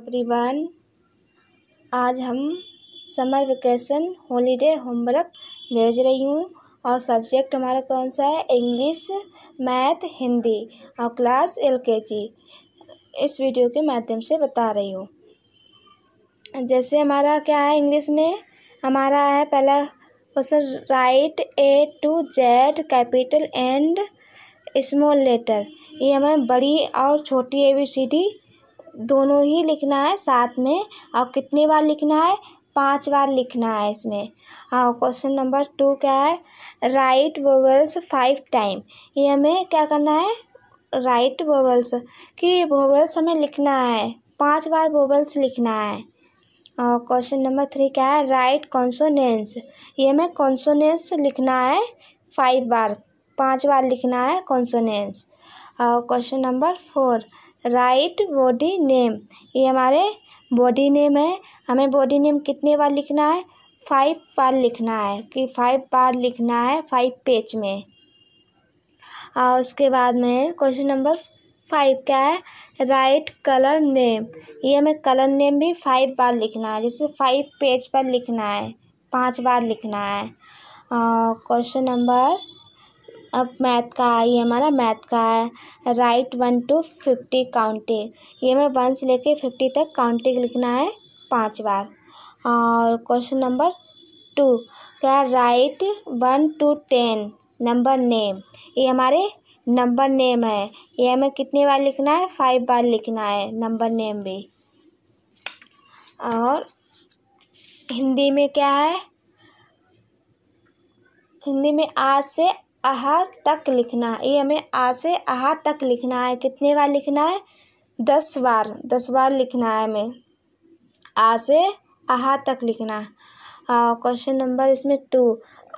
everyone आज हम summer vacation holiday homework भेज रही हूँ और सब्जेक्ट हमारा कौन सा है इंग्लिश मैथ हिंदी और क्लास एलकेजी इस वीडियो के माध्यम से बता रही हूँ जैसे हमारा क्या है इंग्लिश में हमारा है पहला question write A to Z capital and small letter ये हमें बड़ी और छोटी ए बी सी डी दोनों ही लिखना है साथ में और कितनी बार लिखना है पाँच बार लिखना है इसमें और क्वेश्चन नंबर टू क्या है राइट वोवल्स फाइव टाइम ये हमें क्या करना है राइट वोवल्स कि वोवल्स हमें लिखना है पांच बार वोवल्स लिखना है और क्वेश्चन नंबर थ्री क्या है राइट कॉन्सोनेंस ये हमें कॉन्सोनेंस लिखना है फाइव बार पांच बार लिखना है कॉन्सोनेंस और question number four write body name ये हमारे बॉडी नेम है हमें बॉडी नेम कितने बार लिखना है फाइव बार लिखना है कि फाइव बार लिखना है फाइव पेज में और उसके बाद में क्वेश्चन नंबर फाइव क्या है राइट कलर नेम ये हमें कलर नेम भी फाइव बार लिखना है जैसे फाइव पेज पर लिखना है पांच बार लिखना है क्वेश्चन नंबर अब मैथ का है ये हमारा मैथ का है write one to fifty counting ये हमें वन से लेके फिफ्टी तक काउंटिंग लिखना है पाँच बार और क्वेश्चन नंबर टू क्या write one to ten number name ये हमारे नंबर नेम है ये हमें कितने बार लिखना है फाइव बार लिखना है नंबर नेम भी और हिंदी में क्या है हिंदी में आज से आहा तक लिखना ये हमें आ से आहा तक लिखना है कितने बार लिखना है दस बार दस बार लिखना है हमें आ से आहा तक लिखना क्वेश्चन नंबर इसमें टू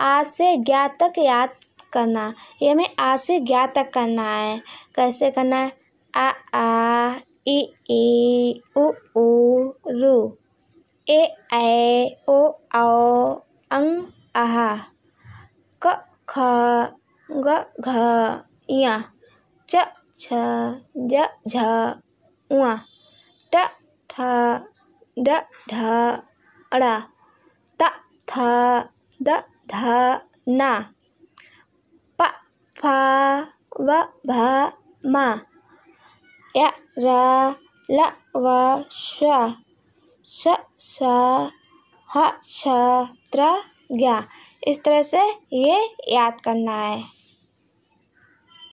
आ से ज्ञा तक याद करना ये हमें आ से ज्ञा तक करना है कैसे करना है आ आ इ ई उ उ रु ए ए ओ औ अंग आहा ख च छ ज झ ङ ट ठ ड ढ ण त थ द ध न प फ व भ म य र ल व श स स ह श त्र ज्ञ इस तरह से ये याद करना है